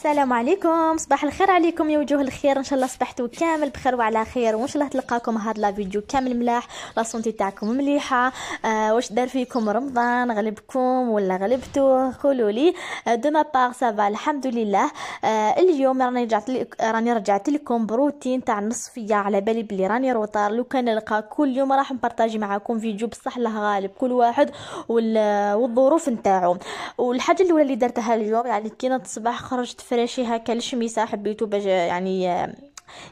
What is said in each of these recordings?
السلام عليكم صباح الخير عليكم يا وجوه الخير ان شاء الله صبحتوا كامل بخير وعلى خير وان شاء الله تلقاكم هاد لا فيديو كامل ملاح لا سونتي تاعكم مليحه آه واش دار فيكم رمضان غلبكم ولا غلبتو قولوا لي دو ما بار سافا الحمد لله آه اليوم راني رجعت راني رجعت لكم بروتين تاع النصفيه على بالي بلي راني روطار لو كان نلقى كل يوم راح نبارطاجي معاكم فيديو بصح الله غالب كل واحد والظروف نتاعو والحاجه الاولى اللي درتها اليوم يعني كي نتصبح خرجت فراشي هكا الشميسه حبيتو باش يعني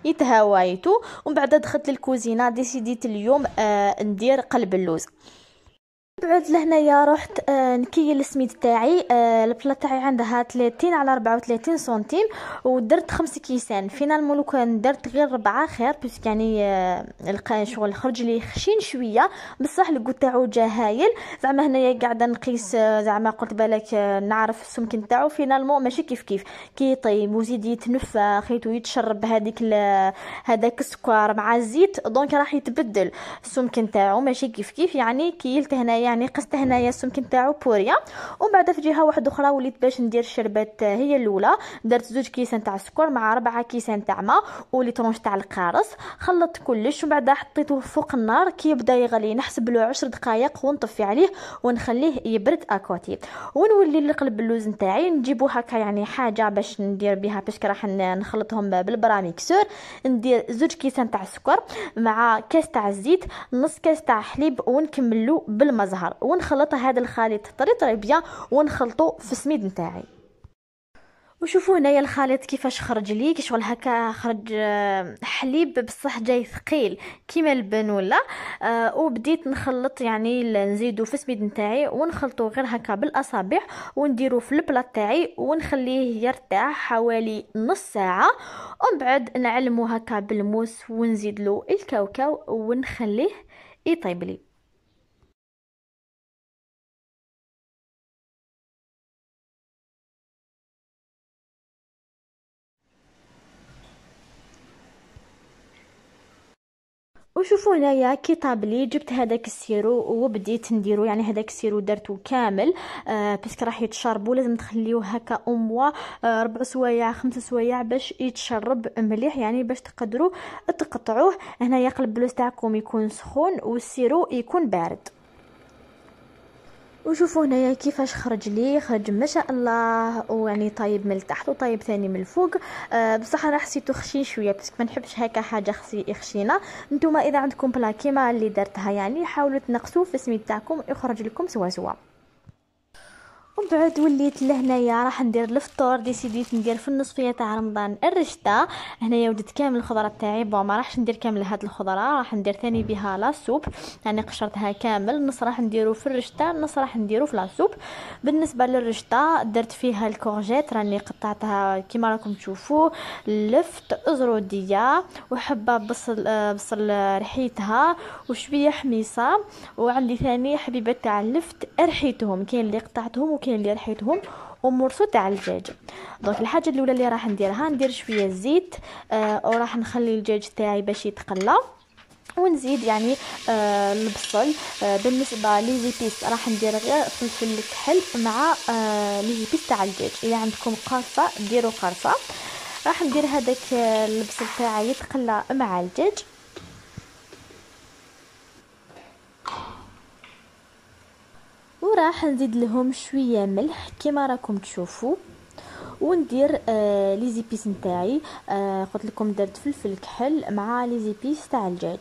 يتهوايتو ومن بعد دخلت للكوزينه ديسيديت اليوم آه ندير قلب اللوز بعد لهنايا رحت آه، نكيل السميد تاعي آه، البلا تاعي عندها 30 على 34 سنتيم ودرت 5 كيسان فينالمون لو كان درت غير ربعة خير بس يعني آه، لقى شغل خرج لي خشين شويه بصح لقو تاعو جا هايل زعما هنايا قاعده نقيس زعما قلت بالك نعرف السمكن تاعو فينالمون ماشي كيف كيف كي طيب وزيد يتنفخ ويتشرب هذيك هذاك السكر مع الزيت دونك راح يتبدل السمكن تاعو ماشي كيف كيف يعني كيلت هنايا يعني قست هنايا السمكين تاعو بوريا ومن بعد في جهه واحده اخرى وليت باش ندير الشربات آه، هي الاولى درت زوج كيسان تاع السكر مع ربعة كيسان تاع ماء طونش تاع القارص خلطت كلش ومن بعد حطيته فوق النار كي يبدا يغلي نحسب له 10 دقائق ونطفي عليه ونخليه يبرد اكوتي ونولي نقلب اللوز نتاعي نجيبو هكا يعني حاجه باش ندير بها باش راح نخلطهم بالبراميكسور ندير زوج كيسان تاع السكر مع كاس تاع الزيت نص كاس تاع حليب ونكملو بالمزهر الزهر ونخلط هذا الخليط طري بيان ونخلطو في السميد نتاعي وشوفوا هنايا الخليط كيفاش خرج لي كشغل هكا خرج آه، حليب بصح جاي ثقيل كيما اللبن ولا آه، وبديت نخلط يعني نزيدو في السميد نتاعي ونخلطو غير هكا بالاصابع ونديرو في البلاط تاعي ونخليه يرتاح حوالي نص ساعه ومن بعد نعلمو هكا بالموس ونزيدلو الكاوكاو ونخليه يطيب لي وشوفوا هنايا كي طابلي جبت هذاك السيرو وبديت نديرو يعني هذاك السيرو درتو كامل آه باسكو راح يتشربوا لازم تخليوه هكا اموا آه ربع سوايع خمس سوايع باش يتشرب مليح يعني باش تقدروا تقطعوه هنايا قلب بلوس تاعكم يكون سخون والسيرو يكون بارد وشوفوا هنايا كيفاش خرج لي خرج ما شاء الله ويعني طايب من التحت وطيب ثاني من الفوق أه بصح انا حسيتو خشين شويه باسكو ما نحبش هكا حاجه خصي خشينه نتوما اذا عندكم بلا كيما اللي درتها يعني حاولوا تنقصوا في السميد تاعكم يخرج لكم سوا سوا ومن بعد وليت لهنايا راح ندير الفطور ديسيديت ندير في النصفيه تاع رمضان الرشده هنايا وديت كامل الخضره تاعي بون ما راحش ندير كامل هاد الخضره راح ندير ثاني بها لاسوب يعني قشرتها كامل نص راح نديرو في الرشده نص راح نديرو في لاسوب بالنسبه للرشده درت فيها الكورجيت راني قطعتها كيما راكم تشوفوا لفت ازروديه وحبه بصل آه، بصل رحيتها وشويه حميصه وعندي ثاني حبيبه تاع اللفت رحيتهم كاين اللي قطعتهم وكاين ممكن ندير حيتهم ومرصو تاع الدجاج دونك الحاجه الاولى اللي راح نديرها ندير شويه زيت آه وراح نخلي الدجاج تاعي باش يتقلى ونزيد يعني آه البصل آه بالنسبه لي زيبيس راح ندير غير فلفل الكحل مع آه لي زيبيس تاع الدجاج الا عندكم قرفه ديروا قرفه راح ندير هذاك آه، البصل تاعي يتقلى مع الدجاج وراح نزيد لهم شويه ملح كما راكم تشوفوا وندير آه لي زيبيس نتاعي آه قلت لكم درت فلفل كحل مع لي زيبيس تاع الدجاج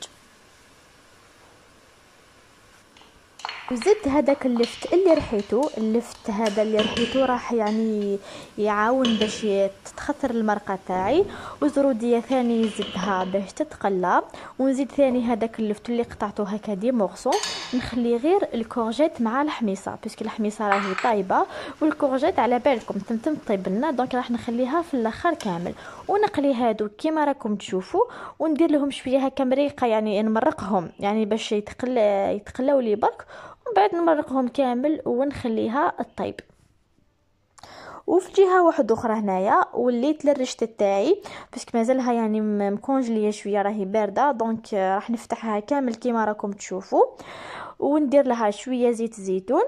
وزدت هذاك اللفت اللي رحيته اللفت هذا اللي رحيته راح يعني يعاون باش تتخثر المرقه تاعي وزروديه ثاني زدتها باش تتقلى ونزيد ثاني هذاك اللفت اللي قطعته هكا دي مورسو نخلي غير الكورجيت مع الحميصه باسكو الحميصه راهي طايبه والكورجيت على بالكم تمتم طيب لنا دونك راح نخليها في الاخر كامل ونقلي هادو كيما راكم تشوفوا وندير لهم شويه هكا مريقه يعني نمرقهم يعني باش يتقل يتقلاو لي برك من بعد نمرقهم كامل ونخليها طيب وفي جهه واحده اخرى هنايا وليت للرشته تاعي باسكو مازالها يعني مكونجليه شويه راهي بارده دونك راح نفتحها كامل كيما راكم تشوفوا وندير لها شويه زيت زيتون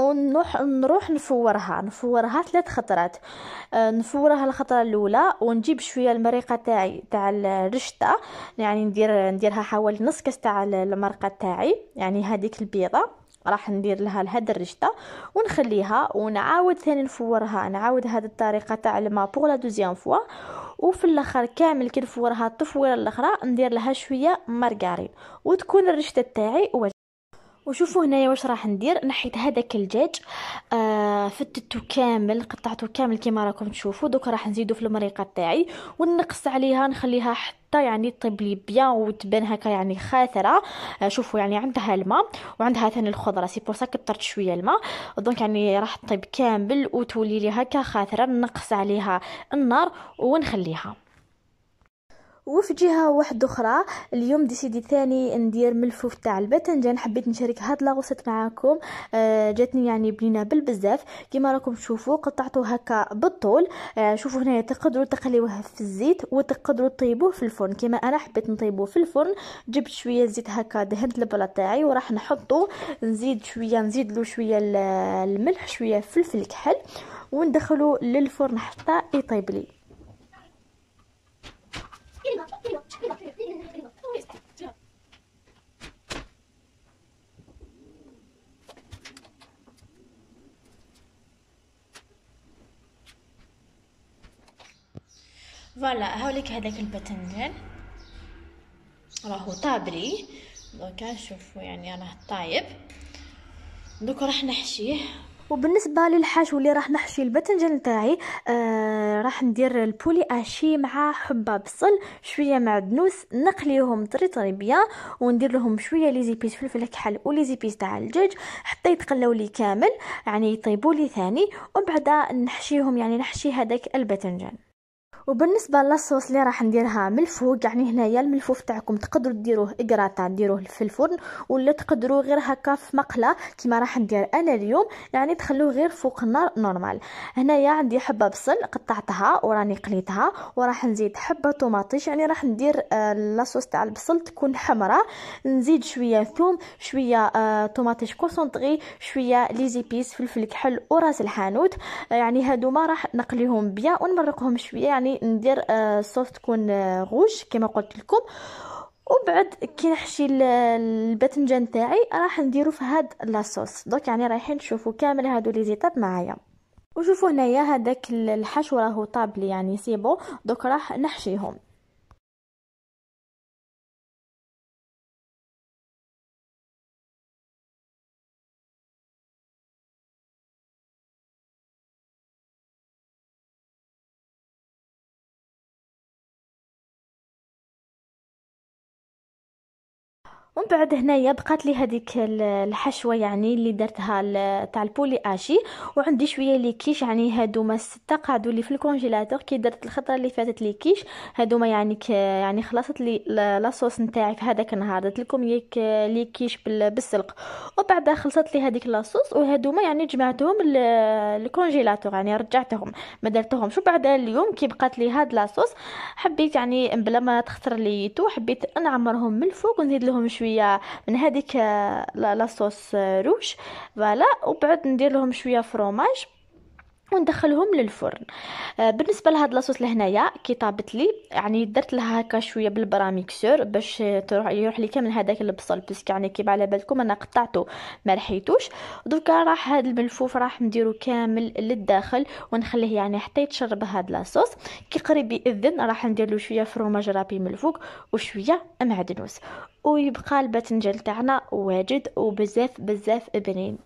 ونروح نروح نفورها نفورها ثلاث خطرات آه، نفورها الخطره الاولى ونجيب شويه المريقه تاعي تاع الرشته يعني ندير نديرها حوالي نص كاس تاع المرقه تاعي يعني هذيك البيضه راح ندير لها هذه الرشته ونخليها ونعاود ثاني نفورها نعاود هاد الطريقه تاع الما بوغ لا دوزيام فوا وفي الاخر كامل كي نفورها التفويره الاخرى ندير لها شويه مارغارين وتكون الرشته تاعي وشوفوا هنايا واش راح ندير نحيت هذاك الدجاج آه فتتو كامل قطعته كامل كما راكم تشوفوا دوك راح نزيدو في المريقه تاعي ونقص عليها نخليها حتى يعني طيب لي بيان وتبان هكا يعني خاثره آه شوفوا يعني عندها الماء وعندها ثاني الخضره سي بور سا كثرت شويه الماء دونك يعني راح طيب كامل وتولي لي هكا خاثره نقص عليها النار ونخليها وفي جهه واحده اخرى اليوم ديسيدي ثاني ندير ملفوف تاع الباذنجان حبيت نشارك هاد لاغوسيت معاكم آه جاتني يعني بنينه بالبزاف كيما راكم تشوفوا قطعته هكا بالطول آه شوفوا هنايا تقدروا تقليوه في الزيت وتقدروا طيبوه في الفرن كيما انا حبيت نطيبوه في الفرن جبت شويه زيت هكا دهنت البلا تاعي وراح نحطو نزيد شويه نزيد له شويه الملح شويه فلفل كحل وندخلو للفرن حتى يطيب لي فوالا هاوليك هذاك الباتنجان راهو طابري دوكا نشوفو يعني راه طايب دوك راح نحشيه وبالنسبه للحشو اللي راح نحشي الباذنجان نتاعي آه راح ندير البولي اشي مع حبه بصل شويه معدنوس نقليهم طري طري بيان وندير لهم شويه لي زيبيس فلفل كحل ولي زيبيس تاع الدجاج حتى يتقلاو لي كامل يعني يطيبوا لي ثاني وبعدا نحشيهم يعني نحشي هذاك الباذنجان وبالنسبه لاصوص اللي راح نديرها من الفوق يعني هنايا الملفوف تاعكم تقدروا ديروه اكراطا ديروه في الفرن ولا تقدروا غير هكا في مقله كيما راح ندير انا اليوم يعني تخلوه غير فوق النار نورمال هنايا عندي حبه بصل قطعتها وراني قليتها وراح نزيد حبه طوماطيش يعني راح ندير آه، لاصوص تاع البصل تكون حمراء نزيد شويه ثوم شويه آه، طوماطيش كونسونطري شويه ليزيبيس فلفل كحل وراس الحانوت يعني هادو ما راح نقليهم بيان ونمرقهم شويه يعني ندير آه، الصوص تكون غوش آه، كما قلت لكم وبعد كي نحشي الباذنجان تاعي راح نديرو في هاد لاصوص دونك يعني رايحين تشوفوا كامل هادو لي زيتاب معايا وشوفوا هنايا هذاك الحشو راهو طابلي يعني سي بون دوك راح نحشيهم ومن بعد هنايا بقات لي هذيك الحشوه يعني اللي درتها تاع البولي اشي وعندي شويه لي كيش يعني هادوما سته قعدوا لي في الكونجيلاتور كي درت الخطره اللي فاتت لي كيش هادوما يعني يعني خلصت لي لاصوص نتاعي في هذاك النهار درت لكم ليك لي كيش بالسلق وبعدها خلصت لي هذيك لاصوص وهادوما يعني جمعتهم الكونجيلاتور يعني رجعتهم ما درتهمش وبعد اليوم كي بقات لي هاد لاصوص حبيت يعني بلا ما تخسر لي تو حبيت نعمرهم من الفوق ونزيد لهم شويه شويه من هذيك آه، لاصوص آه، روج فوالا وبعد ندير لهم شويه فروماج وندخلهم للفرن آه، بالنسبه لهاد لاصوص لهنايا كي طابت لي يعني درت لها هكا شويه بالبراميكسور باش تروح يروح لي كامل هذاك البصل باسكو يعني كي على بالكم انا قطعته ما رحيتوش دوكا راح هاد الملفوف راح نديرو كامل للداخل ونخليه يعني حتى يتشرب هاد لاصوص كي قريب ياذن راح ندير له شويه فروماج رابي من الفوق وشويه معدنوس ويبقى الباذنجان تاعنا واجد وبزاف بزاف بنين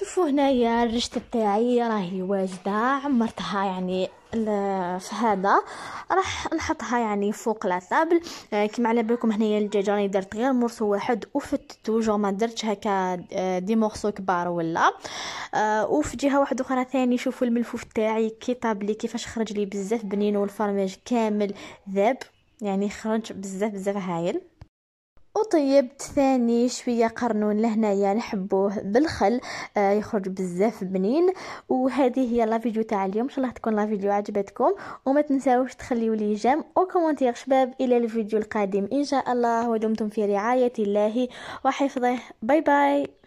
شوفوا هنايا الرشته تاعي راهي واجده عمرتها يعني في هذا راح نحطها يعني فوق لا طابل آه، كما على بالكم هنايا الدجاج راني درت غير مرسو واحد وفتته جو ما درتش هكا آه، دي مورسو كبار ولا آه، وفي جهه واحده اخرى ثاني شوفوا الملفوف تاعي كي طابلي كيفاش خرج لي بزاف بنين والفرماج كامل ذاب يعني خرج بزاف بزاف هايل وطيبت ثاني شويه قرنون لهنايا نحبوه بالخل آه يخرج بزاف بنين وهذه هي لا فيديو تاع اليوم ان شاء الله تكون لا فيديو عجبتكم وما تنساوش تخليوا لي جيم وكومونتير شباب الى الفيديو القادم ان شاء الله ودمتم في رعايه الله وحفظه باي باي